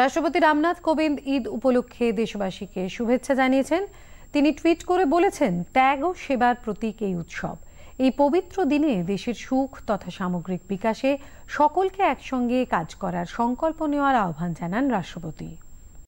রাষ্ট্রপতি রামনাথ কোবিন্দ ঈদ উপলক্ষে দেশবাসীকে শুভেচ্ছা জানিয়েছেন তিনি টুইট করে বলেছেন ত্যাগ ও সেবার প্রতীক এই উৎসব এই পবিত্র দিনে দেশের সুখ তথা সামগ্রিক বিকাশে সকলকে একসঙ্গে কাজ করার সংকল্প নেওয়ার আহ্বান জানান রাষ্ট্রপতি